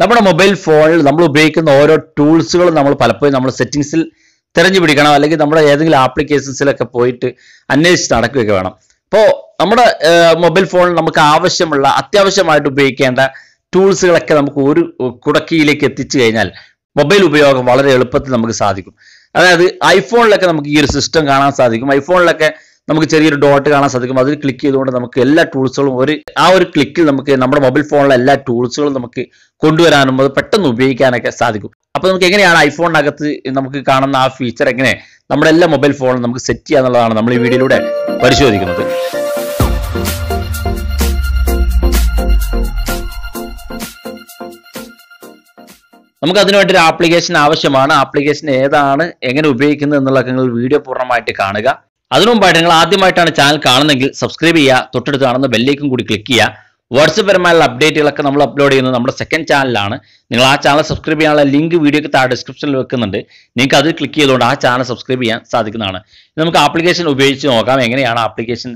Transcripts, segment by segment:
നമ്മുടെ മൊബൈൽ ഫോണിൽ നമ്മൾ ഉപയോഗിക്കുന്ന ഓരോ ടൂൾസുകളും നമ്മൾ പലപ്പോഴും നമ്മൾ സെറ്റിങ്സിൽ തിരഞ്ഞു പിടിക്കണം അല്ലെങ്കിൽ നമ്മുടെ ഏതെങ്കിലും ആപ്ലിക്കേഷൻസിലൊക്കെ പോയിട്ട് അന്വേഷിച്ച് നടക്കുകയൊക്കെ വേണം അപ്പോൾ നമ്മുടെ മൊബൈൽ ഫോണിൽ നമുക്ക് ആവശ്യമുള്ള അത്യാവശ്യമായിട്ട് ഉപയോഗിക്കേണ്ട ടൂൾസുകളൊക്കെ നമുക്ക് ഒരു കുടക്കിയിലേക്ക് എത്തിച്ചു കഴിഞ്ഞാൽ മൊബൈൽ ഉപയോഗം വളരെ എളുപ്പത്തിൽ നമുക്ക് സാധിക്കും അതായത് ഐഫോണിലൊക്കെ നമുക്ക് ഈ ഒരു സിസ്റ്റം കാണാൻ സാധിക്കും ഐഫോണിലൊക്കെ നമുക്ക് ചെറിയൊരു ഡോട്ട് കാണാൻ സാധിക്കും അതിൽ ക്ലിക്ക് ചെയ്തുകൊണ്ട് നമുക്ക് എല്ലാ ടൂൾസുകളും ഒരു ആ ഒരു ക്ലിക്കിൽ നമുക്ക് നമ്മുടെ മൊബൈൽ ഫോണിലെ എല്ലാ ടൂൾസുകളും നമുക്ക് കൊണ്ടുവരാനും അത് പെട്ടെന്ന് ഉപയോഗിക്കാനൊക്കെ സാധിക്കും അപ്പോൾ നമുക്ക് എങ്ങനെയാണ് ഐഫോണിനകത്ത് നമുക്ക് കാണുന്ന ആ ഫീച്ചർ എങ്ങനെ നമ്മുടെ എല്ലാ മൊബൈൽ ഫോണിലും നമുക്ക് സെറ്റ് എന്നുള്ളതാണ് നമ്മൾ ഈ വീഡിയോയിലൂടെ പരിശോധിക്കുന്നത് നമുക്ക് അതിനുവേണ്ടി ഒരു ആപ്ലിക്കേഷൻ ആവശ്യമാണ് ആപ്ലിക്കേഷൻ ഏതാണ് എങ്ങനെ ഉപയോഗിക്കുന്നത് എന്നുള്ളതൊക്കെ നിങ്ങൾ വീഡിയോ പൂർണ്ണമായിട്ട് കാണുക അതിനു മുമ്പായിട്ട് നിങ്ങൾ ആദ്യമായിട്ടാണ് ചാനൽ കാണുന്നതെങ്കിൽ സബ്സ്ക്രൈബ് ചെയ്യുക തൊട്ടടുത്ത് കാണുന്ന ബെല്ലേക്കും കൂടി ക്ലിക്ക് ചെയ്യുക വാട്സപ്പ് പരമായുള്ള അപ്ഡേറ്റുകളൊക്കെ നമ്മൾ അപ്ലോഡ് ചെയ്യുന്നത് നമ്മുടെ സെക്കൻഡ് ചാനലാണ് നിങ്ങൾ ആ ചാനൽ സബ്സ്ക്രൈബ് ചെയ്യാനുള്ള ലിങ്ക് വീഡിയോക്ക് താഴെ ഡിസ്ക്രിപ്ഷനിൽ വെക്കുന്നുണ്ട് നിങ്ങൾക്ക് അത് ക്ലിക്ക് ചെയ്തുകൊണ്ട് ആ ചാനൽ സബ്സ്ക്രൈബ് ചെയ്യാൻ സാധിക്കുന്നതാണ് നമുക്ക് ആപ്ലിക്കേഷൻ ഉപയോഗിച്ച് നോക്കാം എങ്ങനെയാണ് ആപ്ലിക്കേഷൻ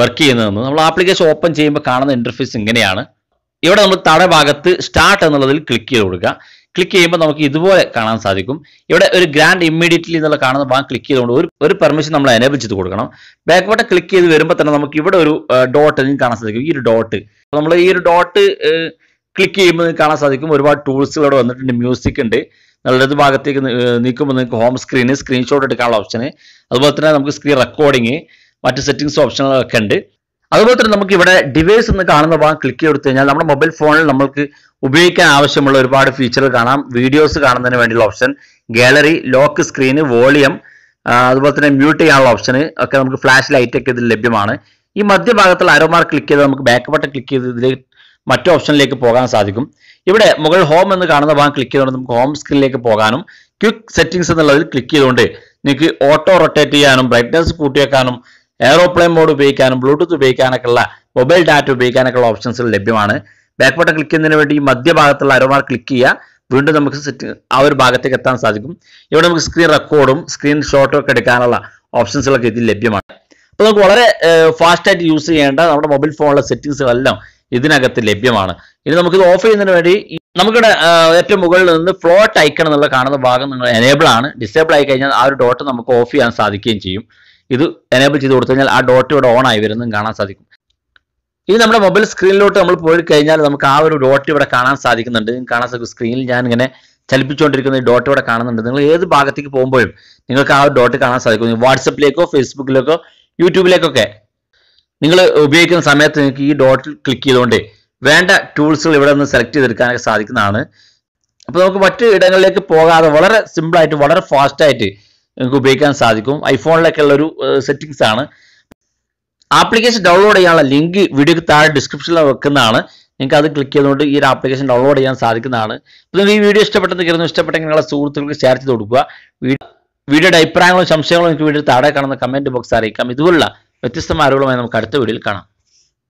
വർക്ക് ചെയ്യുന്നതെന്ന് നമ്മൾ ആപ്ലിക്കേഷൻ ഓപ്പൺ ചെയ്യുമ്പോൾ കാണുന്ന ഇൻ്റർഫേസ് ഇങ്ങനെയാണ് ഇവിടെ നമ്മൾ താഴെ ഭാഗത്ത് സ്റ്റാർട്ട് എന്നുള്ളതിൽ ക്ലിക്ക് ചെയ്ത് കൊടുക്കുക ക്ലിക്ക് ചെയ്യുമ്പോൾ നമുക്ക് ഇതുപോലെ കാണാൻ സാധിക്കും ഇവിടെ ഒരു ഗ്രാൻഡ് ഇമ്മീഡിയറ്റ്ലി എന്നുള്ള കാണുന്ന ഭാഗം ക്ലിക്ക് ചെയ്തുകൊണ്ട് ഒരു ഒരു പെർമിഷൻ നമ്മൾ എനേബിൾ ചെയ്ത് കൊടുക്കണം ബട്ടൺ ക്ലിക്ക് ചെയ്ത് വരുമ്പോൾ തന്നെ നമുക്ക് ഇവിടെ ഒരു ഡോട്ട് കാണാൻ സാധിക്കും ഈ ഒരു ഡോട്ട് നമ്മൾ ഈ ഒരു ഡോട്ട് ക്ലിക്ക് ചെയ്യുമ്പോൾ നിങ്ങൾക്ക് കാണാൻ സാധിക്കും ഒരുപാട് ടൂൾസ് ഇവിടെ വന്നിട്ടുണ്ട് മ്യൂസിക് ഉണ്ട് നല്ലത് ഭാഗത്തേക്ക് നീക്കുമ്പോൾ നിങ്ങൾക്ക് ഹോം സ്ക്രീന് സ്ക്രീൻഷോട്ട് എടുക്കാനുള്ള ഓപ്ഷന് അതുപോലെ തന്നെ നമുക്ക് സ്ക്രീൻ റെക്കോർഡിങ് മറ്റ് സെറ്റിംഗ്സ് ഓപ്ഷനുകളൊക്കെ ഉണ്ട് അതുപോലെ തന്നെ നമുക്ക് ഇവിടെ ഡിവൈസ് എന്ന് കാണുന്ന ഭാഗം ക്ലിക്ക് ചെയ്ത് കഴിഞ്ഞാൽ നമ്മുടെ മൊബൈൽ ഫോണിൽ നമുക്ക് ഉപയോഗിക്കാൻ ആവശ്യമുള്ള ഒരുപാട് ഫീച്ചറുകൾ കാണാം വീഡിയോസ് കാണുന്നതിന് വേണ്ടിയുള്ള option gallery lock screen volume അതുപോലെ തന്നെ മ്യൂട്ട് ചെയ്യാനുള്ള ഓപ്ഷന് ഒക്കെ നമുക്ക് ഫ്ലാഷ് ലൈറ്റ് ഒക്കെ ഇതിൽ ലഭ്യമാണ് ഈ മധ്യഭാഗത്തുള്ള അരോമാർ ക്ലിക്ക് ചെയ്ത് നമുക്ക് ബാക്ക് ബട്ടൺ ക്ലിക്ക് ചെയ്ത് ഇതിലേക്ക് മറ്റു ഓപ്ഷനിലേക്ക് പോകാൻ സാധിക്കും ഇവിടെ മുകൾ ഹോം എന്ന് കാണുന്ന ഭാഗം ക്ലിക്ക് ചെയ്തുകൊണ്ട് നമുക്ക് ഹോം സ്ക്രീനിലേക്ക് പോകാനും ക്വിക്ക് സെറ്റിംഗ്സ് എന്നുള്ളതിൽ ക്ലിക്ക് ചെയ്തുകൊണ്ട് നിങ്ങൾക്ക് ഓട്ടോ റൊട്ടേറ്റ് ചെയ്യാനും ബ്രൈറ്റ്നസ് കൂട്ടിയേക്കാനും എയറോപ്ലെയിൻ മോഡ് ഉപയോഗിക്കാനും ബ്ലൂടൂത്ത് ഉപയോഗിക്കാനൊക്കെയുള്ള മൊബൈൽ ഡാറ്റ ഉപയോഗിക്കാനൊക്കെയുള്ള ഓപ്ഷൻസ് ലഭ്യമാണ് ബാക്ക് ബട്ടൺ ക്ലിക്ക് ചെയ്യുന്നതിന് വേണ്ടി ഈ മധ്യഭാഗത്തുള്ള അരോമാർ ക്ലിക്ക് ചെയ്യുക വീണ്ടും നമുക്ക് ആ ഒരു ഭാഗത്തേക്ക് എത്താൻ സാധിക്കും ഇവിടെ നമുക്ക് സ്ക്രീൻ റെക്കോർഡും സ്ക്രീൻ ഷോട്ടും ഒക്കെ എടുക്കാനുള്ള ഓപ്ഷൻസുകളൊക്കെ ഇതിൽ ലഭ്യമാണ് അപ്പോൾ നമുക്ക് വളരെ ഫാസ്റ്റായിട്ട് യൂസ് ചെയ്യേണ്ട നമ്മുടെ മൊബൈൽ ഫോണിലെ എല്ലാം ഇതിനകത്ത് ലഭ്യമാണ് ഇനി നമുക്ക് ഇത് ഓഫ് ചെയ്യുന്നതിന് വേണ്ടി നമുക്കിവിടെ ഏറ്റവും മുകളിൽ നിന്ന് ഫ്ലോട്ട് ഐക്കൺ എന്നുള്ള കാണുന്ന ഭാഗം നിങ്ങൾ എനേബിൾ ആണ് ഡിസേബിൾ ആയി കഴിഞ്ഞാൽ ആ ഒരു ഡോട്ട് നമുക്ക് ഓഫ് ചെയ്യാൻ സാധിക്കുകയും ചെയ്യും ഇത് എനേബിൾ ചെയ്ത് കൊടുത്തു കഴിഞ്ഞാൽ ആ ഡോട്ട് ഇവിടെ ഓൺ ആയി വരുന്നതും കാണാൻ സാധിക്കും ഇനി നമ്മുടെ മൊബൈൽ സ്ക്രീനിലോട്ട് നമ്മൾ പോയി കഴിഞ്ഞാൽ നമുക്ക് ആ ഒരു ഡോട്ട് ഇവിടെ കാണാൻ സാധിക്കുന്നുണ്ട് കാണാൻ സാധിക്കും സ്ക്രീനിൽ ഞാൻ ഇങ്ങനെ ചലിപ്പിച്ചുകൊണ്ടിരിക്കുന്ന ഈ ഡോട്ട് ഇവിടെ കാണുന്നുണ്ട് നിങ്ങൾ ഏത് ഭാഗത്തേക്ക് പോകുമ്പോഴും നിങ്ങൾക്ക് ആ ഒരു ഡോട്ട് കാണാൻ സാധിക്കും വാട്സപ്പിലേക്കോ ഫേസ്ബുക്കിലേക്കോ യൂട്യൂബിലേക്കൊക്കെ നിങ്ങൾ ഉപയോഗിക്കുന്ന സമയത്ത് നിങ്ങൾക്ക് ഈ ഡോട്ട് ക്ലിക്ക് ചെയ്തുകൊണ്ട് വേണ്ട ടൂൾസുകൾ ഇവിടെ നിന്ന് സെലക്ട് ചെയ്തെടുക്കാനൊക്കെ സാധിക്കുന്നതാണ് അപ്പോൾ നമുക്ക് മറ്റു ഇടങ്ങളിലേക്ക് പോകാതെ വളരെ സിമ്പിളായിട്ട് വളരെ ഫാസ്റ്റായിട്ട് നിങ്ങൾക്ക് ഉപയോഗിക്കാൻ സാധിക്കും ഐഫോണിലൊക്കെ ഉള്ള ഒരു സെറ്റിങ്സ് ആണ് ആപ്ലിക്കേഷൻ ഡൗൺലോഡ് ചെയ്യാനുള്ള ലിങ്ക് വീഡിയോക്ക് താഴെ ഡിസ്ക്രിപ്ഷനിൽ വെക്കുന്നതാണ് നിങ്ങൾക്ക് അത് ക്ലിക്ക് ചെയ്തുകൊണ്ട് ഈ ഒരു ആപ്ലിക്കേഷൻ ഡൗൺലോഡ് ചെയ്യാൻ സാധിക്കുന്നതാണ് അപ്പോൾ ഈ വീഡിയോ ഇഷ്ടപ്പെട്ടെന്ന് കരുതുന്നു ഇഷ്ടപ്പെട്ടെങ്കിൽ നിങ്ങളുടെ സുഹൃത്തുക്കൾക്ക് ഷെയർ ചെയ്ത് കൊടുക്കുക വീഡിയോയുടെ അഭിപ്രായങ്ങളും സംശയങ്ങളും നിങ്ങൾക്ക് വീഡിയോ താഴെ കാണുന്ന കമൻറ്റ് ബോക്സ് അറിയിക്കാം ഇതുപോലുള്ള വ്യത്യസ്തമായ അറിവുകളുമായി നമുക്ക് അടുത്ത വീഡിയോയിൽ കാണാം